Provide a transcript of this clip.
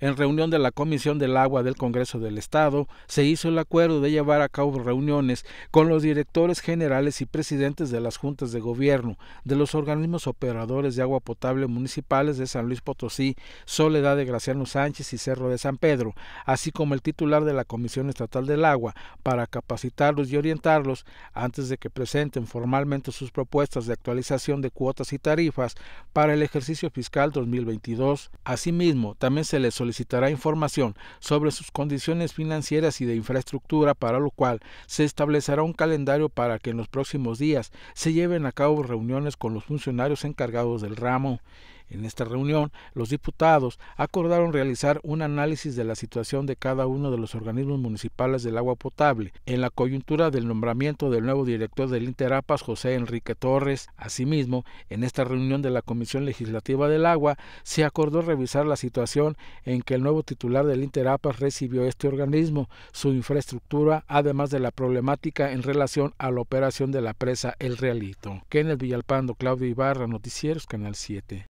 En reunión de la Comisión del Agua del Congreso del Estado, se hizo el acuerdo de llevar a cabo reuniones con los directores generales y presidentes de las juntas de gobierno, de los organismos operadores de agua potable municipales de San Luis Potosí, Soledad de Graciano Sánchez y Cerro de San Pedro, así como el titular de la Comisión Estatal del Agua, para capacitarlos y orientarlos antes de que presenten formalmente sus propuestas de actualización de cuotas y tarifas para el ejercicio fiscal 2022. Asimismo, también se les solicitó solicitará información sobre sus condiciones financieras y de infraestructura, para lo cual se establecerá un calendario para que en los próximos días se lleven a cabo reuniones con los funcionarios encargados del ramo. En esta reunión, los diputados acordaron realizar un análisis de la situación de cada uno de los organismos municipales del agua potable en la coyuntura del nombramiento del nuevo director del Interapas, José Enrique Torres. Asimismo, en esta reunión de la Comisión Legislativa del Agua, se acordó revisar la situación en que el nuevo titular del Interapas recibió este organismo, su infraestructura, además de la problemática en relación a la operación de la presa El Realito. Kenneth Villalpando, Claudio Ibarra, Noticieros, Canal 7.